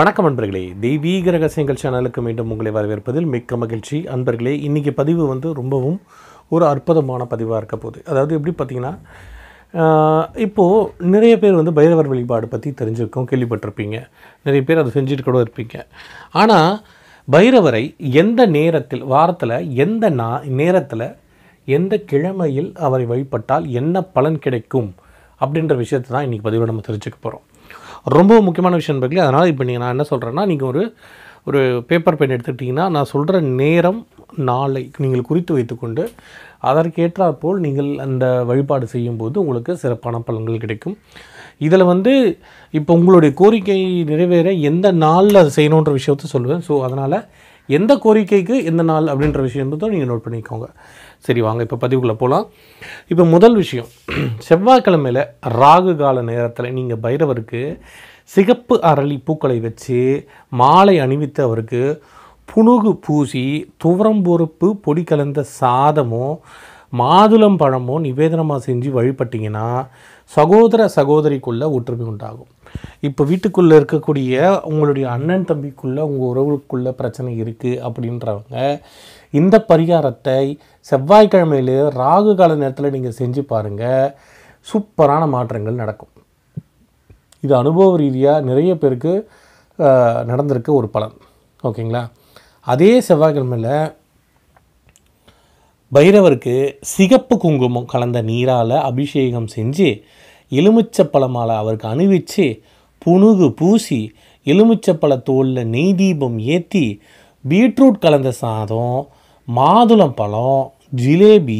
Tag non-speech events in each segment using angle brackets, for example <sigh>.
வணக்கம் அன்பர்களே தெய்வீக ரகசியங்கள் சேனலுக்கு மீண்டும் உங்களை வரவேற்பதில் மிக்க மகிழ்ச்சி அன்பர்களே இன்றைக்கி பதிவு வந்து ரொம்பவும் ஒரு அற்புதமான பதிவாக இருக்க போகுது அதாவது எப்படி பார்த்திங்கன்னா இப்போது நிறைய பேர் வந்து பைரவர் வழிபாடு பற்றி தெரிஞ்சிருக்கோம் கேள்விப்பட்டிருப்பீங்க நிறைய பேர் அதை செஞ்சுட்டு கூட இருப்பீங்க ஆனால் பைரவரை எந்த நேரத்தில் வாரத்தில் எந்த நா நேரத்தில் எந்த கிழமையில் அவரை வழிபட்டால் என்ன பலன் கிடைக்கும் அப்படின்ற விஷயத்தை தான் இன்றைக்கி பதிவில் நம்ம தெரிஞ்சுக்க போகிறோம் ரொம்ப முக்கியமான விஷயம் பார்க்கல அதனால் இப்போ நீங்கள் நான் என்ன சொல்கிறேன்னா நீங்கள் ஒரு ஒரு பேப்பர் பென் எடுத்துக்கிட்டிங்கன்னா நான் சொல்கிற நேரம் நாளை நீங்கள் குறித்து வைத்துக்கொண்டு அதற்கேற்றாற்போல் நீங்கள் அந்த வழிபாடு செய்யும்போது உங்களுக்கு சிறப்பான பலன்கள் கிடைக்கும் இதில் வந்து இப்போ உங்களுடைய கோரிக்கை நிறைவேற எந்த நாளில் செய்யணுன்ற விஷயத்த சொல்லுவேன் ஸோ அதனால் எந்த கோரிக்கைக்கு எந்த நாள் அப்படின்ற இருந்ததோ நீங்கள் நோட் பண்ணிக்கோங்க சரி வாங்க இப்போ பதிவுக்குள்ளே போகலாம் இப்போ முதல் விஷயம் <clears throat> செவ்வாய்க்கிழமையில் ராகு கால நேரத்தில் நீங்கள் பைரவருக்கு சிகப்பு அரளி பூக்களை வச்சு மாலை அணிவித்து அவருக்கு புணுகு பூசி துவரம் பொறுப்பு பொடி கலந்த சாதமோ மாதுளம் பழமோ நிவேதனமாக செஞ்சு வழிபட்டிங்கன்னா சகோதர சகோதரிக்குள்ளே ஒற்றுமை உண்டாகும் இப்போ வீட்டுக்குள்ளே இருக்கக்கூடிய உங்களுடைய அண்ணன் தம்பிக்குள்ளே உங்கள் உறவுக்குள்ளே பிரச்சனை இருக்குது அப்படின்றவங்க இந்த பரிகாரத்தை செவ்வாய்க்கிழமையில் ராகு கால நேரத்தில் நீங்கள் செஞ்சு பாருங்கள் சூப்பரான மாற்றங்கள் நடக்கும் இது அனுபவ ரீதியாக நிறைய பேருக்கு நடந்திருக்க ஒரு பலன் ஓகேங்களா அதே செவ்வாய்க்கிழமையில் பைரவருக்கு சிகப்பு குங்குமம் கலந்த நீரால் அபிஷேகம் செஞ்சு மாலை அவருக்கு அணிவிச்சு புணுகு பூசி எலுமிச்சப்பழ தோலில் நெய் தீபம் ஏற்றி பீட்ரூட் கலந்த சாதம் மாதுளம் பழம் ஜிலேபி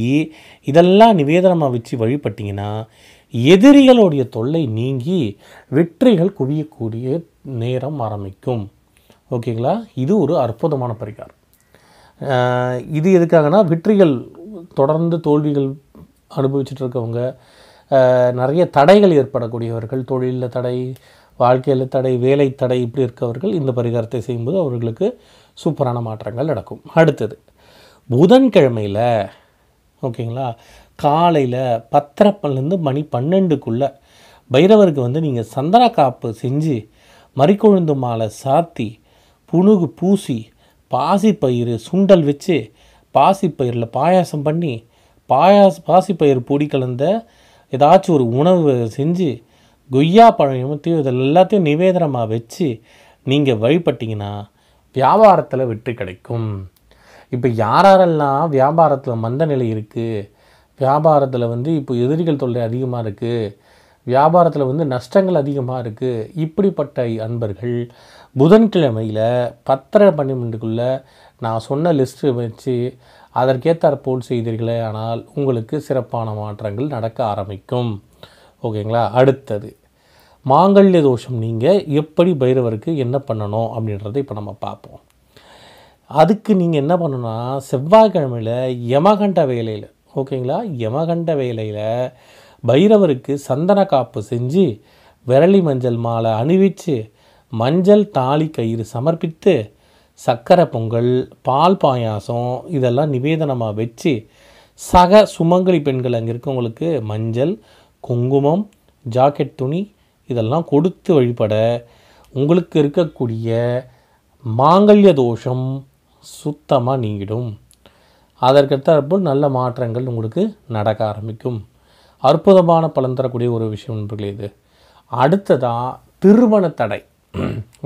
இதெல்லாம் நிவேதனமாக வச்சு வழிபட்டிங்கன்னா எதிரிகளுடைய தொல்லை நீங்கி வெற்றிகள் குவியக்கூடிய நேரம் ஆரம்பிக்கும் ஓகேங்களா இது ஒரு அற்புதமான பரிகாரம் இது எதுக்காகனா வெற்றிகள் தொடர்ந்து தோல்விகள் அனுபவிச்சுட்டு இருக்கவங்க நிறைய தடைகள் ஏற்படக்கூடியவர்கள் தொழிலில் தடை வாழ்க்கையில் தடை வேலை தடை இப்படி இருக்கவர்கள் இந்த பரிகாரத்தை செய்யும்போது அவர்களுக்கு சூப்பரான மாற்றங்கள் நடக்கும் அடுத்தது புதன்கிழமையில் ஓகேங்களா காலையில் பத்திரப்பிலேருந்து மணி பன்னெண்டுக்குள்ளே பைரவருக்கு வந்து நீங்கள் சந்திரா காப்பு செஞ்சு மறிக்கொழுந்து மாலை சாத்தி புணுகு பூசி பாசிப்பயிறு சுண்டல் வச்சு பாசிப்பயிரில் பாயாசம் பண்ணி பாயாச பாசிப்பயிறு பொடி கலந்த ஏதாச்சும் ஒரு உணவு செஞ்சு கொய்யா பழமும் இதில் எல்லாத்தையும் நிவேதனமாக வச்சு நீங்கள் வழிபட்டிங்கன்னா வியாபாரத்தில் வெற்றி கிடைக்கும் இப்போ யாரெல்லாம் வியாபாரத்தில் மந்த நிலை இருக்குது வியாபாரத்தில் வந்து இப்போ எதிரிகள் தொல்லை அதிகமாக இருக்குது வியாபாரத்தில் வந்து நஷ்டங்கள் அதிகமாக இருக்குது இப்படிப்பட்ட அன்பர்கள் புதன்கிழமையில் பத்தரை பன்னிரெண்டுக்குள்ளே நான் சொன்ன லிஸ்ட்டு வச்சு அதற்கேற்ற போல் செய்தீர்களே ஆனால் உங்களுக்கு சிறப்பான மாற்றங்கள் நடக்க ஆரம்பிக்கும் ஓகேங்களா அடுத்தது மாங்கல்ய தோஷம் நீங்கள் எப்படி பைரவருக்கு என்ன பண்ணணும் அப்படின்றத இப்போ நம்ம பார்ப்போம் அதுக்கு நீங்கள் என்ன பண்ணணும்னா செவ்வாய்க்கிழமையில் யமகண்ட வேலையில் ஓகேங்களா யமகண்ட வேலையில் பைரவருக்கு சந்தன காப்பு செஞ்சு விரலி மஞ்சள் மாலை அணிவித்து மஞ்சள் தாலி கயிறு சமர்ப்பித்து சக்கரை பொங்கல் பால் பாயாசம் இதெல்லாம் நிவேதனமாக வச்சு சக சுமங்கலி பெண்கள் அங்கே இருக்கவங்களுக்கு மஞ்சள் குங்குமம் ஜாக்கெட் துணி இதெல்லாம் கொடுத்து வழிபட உங்களுக்கு இருக்கக்கூடிய மாங்கல்ய தோஷம் சுத்தமாக நீங்கிடும் அதற்கேற்ற நல்ல மாற்றங்கள் உங்களுக்கு நடக்க ஆரம்பிக்கும் அற்புதமான பலன் தரக்கூடிய ஒரு விஷயம் நண்பர்களே இது அடுத்ததாக திருமண தடை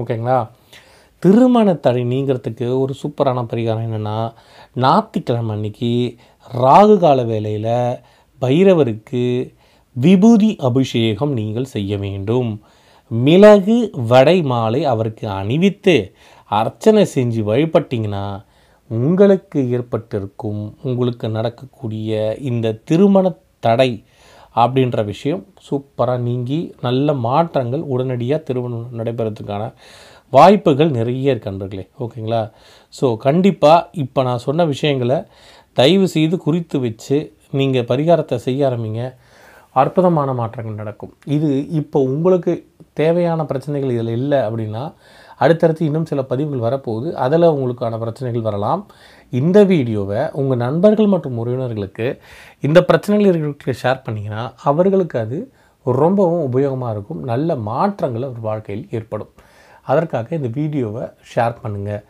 ஓகேங்களா திருமண தடை நீங்கிறதுக்கு ஒரு சூப்பரான பரிகாரம் என்னென்னா ஞாத்திக்கிழமை அன்னைக்கு ராகு கால வேலையில் பைரவருக்கு விபூதி அபிஷேகம் நீங்கள் செய்ய வேண்டும் மிளகு வடை மாலை அவருக்கு அணிவித்து அர்ச்சனை செஞ்சு வழிபட்டிங்கன்னா உங்களுக்கு ஏற்பட்டிருக்கும் உங்களுக்கு நடக்கக்கூடிய இந்த திருமண தடை அப்படின்ற விஷயம் சூப்பராக நீங்கி நல்ல மாற்றங்கள் உடனடியாக திருமணம் நடைபெறத்துக்கான வாய்ப்புகள் நிறைய இருக்கு அன்பர்களே ஓகேங்களா ஸோ கண்டிப்பாக இப்போ நான் சொன்ன விஷயங்களை தயவு செய்து குறித்து வச்சு நீங்கள் பரிகாரத்தை செய்ய ஆரம்பிங்க அற்புதமான மாற்றங்கள் நடக்கும் இது இப்போ உங்களுக்கு தேவையான பிரச்சனைகள் இதில் இல்லை அப்படின்னா அடுத்தடுத்து இன்னும் சில பதிவுகள் வரப்போகுது அதில் உங்களுக்கான பிரச்சனைகள் வரலாம் இந்த வீடியோவை உங்கள் நண்பர்கள் மற்றும் உறவினர்களுக்கு இந்த பிரச்சனைகள் இருக்கிற ஷேர் பண்ணிங்கன்னா அவர்களுக்கு அது ரொம்பவும் உபயோகமாக இருக்கும் நல்ல மாற்றங்கள் அவர் வாழ்க்கையில் ஏற்படும் அதற்காக இந்த வீடியோவை ஷேர் பண்ணுங்கள்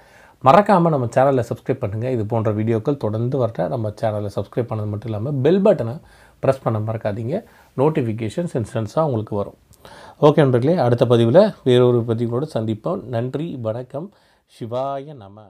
மறக்காமல் நம்ம சேனலில் சப்ஸ்கிரைப் பண்ணுங்கள் இது போன்ற வீடியோக்கள் தொடர்ந்து வர நம்ம சேனலில் சப்ஸ்கிரைப் பண்ணது மட்டும் இல்லாமல் பெல் பட்டனை ப்ரெஸ் பண்ண மறக்காதீங்க நோட்டிஃபிகேஷன்ஸ் இன்ஸ்டன்ஸாக உங்களுக்கு வரும் ஓகே நண்பர்களே அடுத்த பதிவில் வேறொரு பதிவோடு சந்திப்போம் நன்றி வணக்கம் சிவாய நம